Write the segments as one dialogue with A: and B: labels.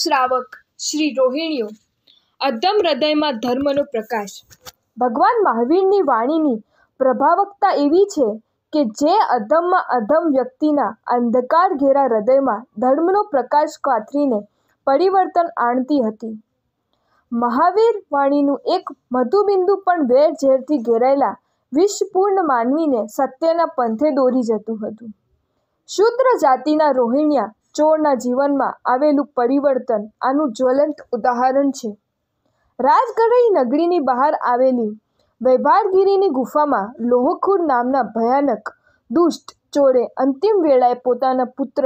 A: શ્રાવક શ્રી રોહિણીઓ અધમ હૃદયમાં ધર્મનો પ્રકાશ ભગવાન મહાવીરની વાણીની પ્રભાવકતા એવી છે કે જે અધમમાં અધમ વ્યક્તિના અંધકાર ઘેરા હૃદયમાં ધર્મનો પ્રકાશ કાતરીને પરિવર્તન આણતી હતી મહાવીર વાણીનું એક મધુબિંદુ પણ વેર ઝેરથી ઘેરાયેલા વિષપૂર્ણ માનવીને સત્યના પંથે દોરી જતું હતું શૂદ્ર જાતિના રોહિણ્યા ચોરના જીવનમાં આવેલું પરિવર્તન આનું જ્વલંત ઉદાહરણ છે રાજગઢી નગરીની બહાર આવેલી વૈભારગીરીની ગુફામાં લોહખુર નામના ભયાનક દુષ્ટ ચોરે અંતિમ વેળાએ પોતાના પુત્ર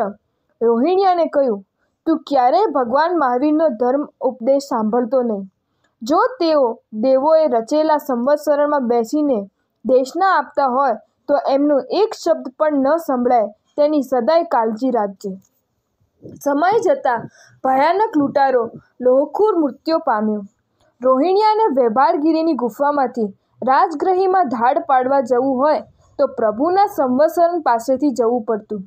A: રોહિણ્યાને કહ્યું તું ક્યારેય ભગવાન મહાવીરનો ધર્મ ઉપદેશ સાંભળતો નહીં જો તેઓ દેવોએ રચેલા સંવત્સરણમાં બેસીને દેશના આપતા હોય તો એમનો એક શબ્દ પણ ન સંભળાય તેની સદાય કાળજી રાખજે સમય જતાં ભયાનક લૂંટારો લોહખોર મૃત્યુ પામ્યો રોહિણીયાને વેભારગીરીની ગુફામાંથી રાજગ્રહીમાં ધાડ પાડવા જવું હોય તો પ્રભુના સંવત્સરણ પાસેથી જવું પડતું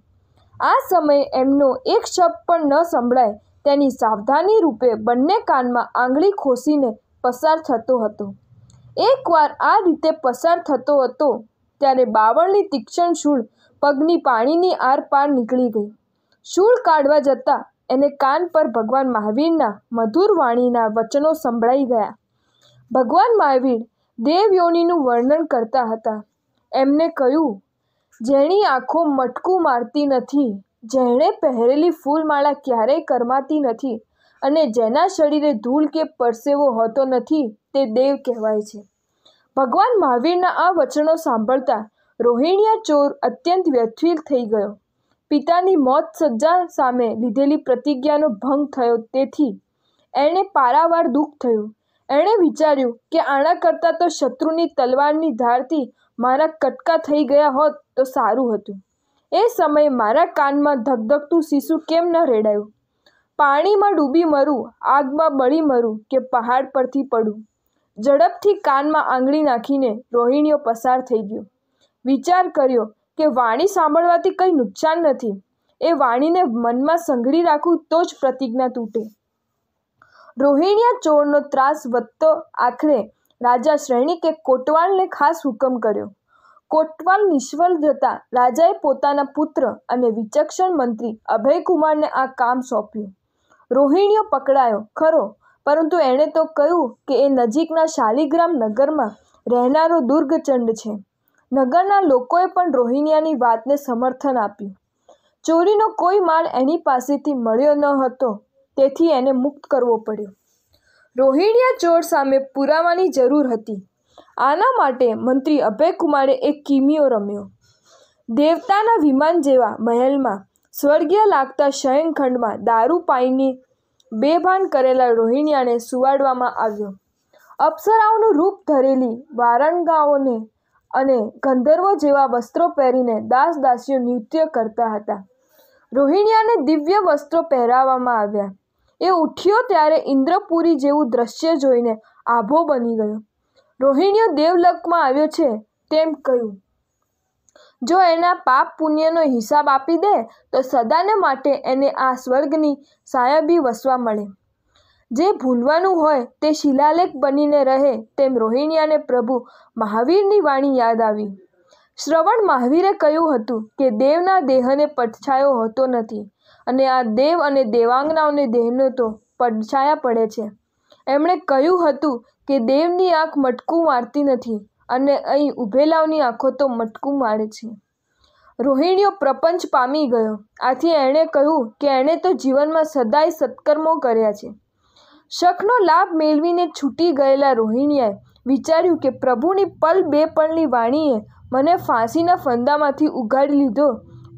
A: આ સમયે એમનો એક શબ્દ પણ ન સંભળાય તેની સાવધાની રૂપે બંને કાનમાં આંગળી ખોસીને પસાર થતો હતો એકવાર આ રીતે પસાર થતો હતો ત્યારે બાવળની તીક્ષણ શૂળ પગની પાણીની આરપાર નીકળી ગઈ શૂળ કાઢવા જતાં એને કાન પર ભગવાન મહાવીરના મધુર વાણીના વચનો સંભળાઈ ગયા ભગવાન મહાવીર દેવયોનીનું વર્ણન કરતા હતા એમને કહ્યું જેણી આંખો મટકું મારતી નથી જેણે પહેરેલી ફૂલમાળા ક્યારેય કરમાતી નથી અને જેના શરીરે ધૂળ કે પરસેવો હોતો નથી તે દેવ કહેવાય છે ભગવાન મહાવીરના આ વચનો સાંભળતા રોહિણીયા ચોર અત્યંત વ્યથિલ થઈ ગયો પિતાની મોત સજા સામે લીધેલી પ્રતિજ્ઞાનો ભંગ થયો તેથી એણે પારાવાર દુઃખ થયું એણે વિચાર્યું કે આણા કરતાં તો શત્રુની તલવારની ધારથી મારા કટકા થઈ ગયા હોત તો સારું હતું એ સમયે મારા કાનમાં ધગધગતું શિશુ કેમ ન રેડાયું પાણીમાં ડૂબી મરું આગમાં બળી મરું કે પહાડ પરથી પડું ઝડપથી કાનમાં આંગળી નાખીને રોહિણીઓ પસાર થઈ ગયો વિચાર કર્યો કે વાણી સાંભળવાથી કંઈ નુકસાન નથી એ વાણીને મનમાં સંઘળી રાખું તો જ પ્રતિજ્ઞા તૂટે રોહિણીયા ચોરનો ત્રાસ વધતો આખરે રાજા શ્રેણીકે કોટવાલને ખાસ હુકમ કર્યો કોટવાલ નિષ્ફળ જતા રાજાએ પોતાના પુત્ર અને વિચક્ષણ મંત્રી અભયકુમારને આ કામ સોંપ્યું રોહિણીઓ પકડાયો ખરો પરંતુ એણે તો કહ્યું કે એ નજીકના શાલિગ્રામ નગરમાં રહેનારો દુર્ગચંડ છે નગરના લોકોએ પણ રોહિણ્યાની વાતને સમર્થન આપ્યું ચોરીનો કોઈ માલ એની પાસેથી મળ્યો ન હતો તેથી એને મુક્ત કરવો પડ્યો રોહિણ્યા ચોર સામે પુરાવાની જરૂર હતી આના માટે મંત્રી અભયકુમારે એક કિમીઓ રમ્યો દેવતાના વિમાન જેવા મહેલમાં સ્વર્ગીય લાગતા શયનખંડમાં દારૂ પાઈની બેભાન કરેલા રોહિણ્યાને સુવાડવામાં આવ્યો અપ્સરાઓનું રૂપ ધરેલી વારંગાઓને અને ગંધર્વો જેવા વસ્ત્રો પહેરીને દાસ દાસીઓ નૃત્ય કરતા હતા રોહિણીયાને દિવ્ય વસ્ત્રો પહેરાવવામાં આવ્યા એ ઉઠ્યો ત્યારે ઇન્દ્રપુરી જેવું દ્રશ્ય જોઈને આભો બની ગયો રોહિણીઓ દેવલકમાં આવ્યો છે તેમ કહ્યું જો એના પાપ પુણ્યનો હિસાબ આપી દે તો સદાને માટે એને આ સ્વર્ગની સાયબી વસવા મળે જે ભૂલવાનું હોય તે શિલાલેખ બનીને રહે તેમ રોહિણ્યાને પ્રભુ મહાવીરની વાણી યાદ આવી શ્રવણ મહાવીરે કહ્યું હતું કે દેવના દેહને પડછાયો હોતો નથી અને આ દેવ અને દેવાંગનાઓને દેહનો તો પડછાયા પડે છે એમણે કહ્યું હતું કે દેવની આંખ મટકું મારતી નથી અને અહીં ઊભેલાઓની આંખો તો મટકું મારે છે રોહિણીઓ પ્રપંચ પામી ગયો આથી એણે કહ્યું કે એણે તો જીવનમાં સદાય સત્કર્મો કર્યા છે શખનો લાભ મેળવીને છૂટી ગયેલા રોહિણીએ વિચાર્યું કે પ્રભુની પલ બે પળની વાણીએ મને ફાંસીના ફંદામાંથી ઉગાડી લીધો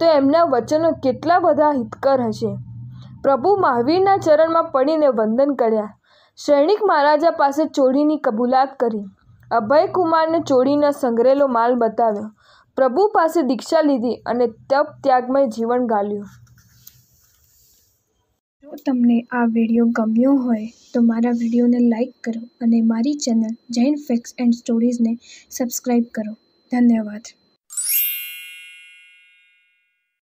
A: તો એમના વચનો કેટલા બધા હિતકર હશે પ્રભુ મહાવીરના ચરણમાં પડીને વંદન કર્યા સૈનિક મહારાજા પાસે ચોરીની કબૂલાત કરી અભયકુમારને ચોરીના સંગ્રહેલો માલ બતાવ્યો પ્રભુ પાસે દીક્ષા લીધી અને તપ ત્યાગમય જીવન ગાળ્યું જો તમને આ વિડીયો ગમ્યો હોય તો મારા વિડીયોને લાઇક કરો અને મારી ચેનલ જૈન ફેક્સ એન્ડ સ્ટોરીઝને સબસ્ક્રાઈબ કરો ધન્યવાદ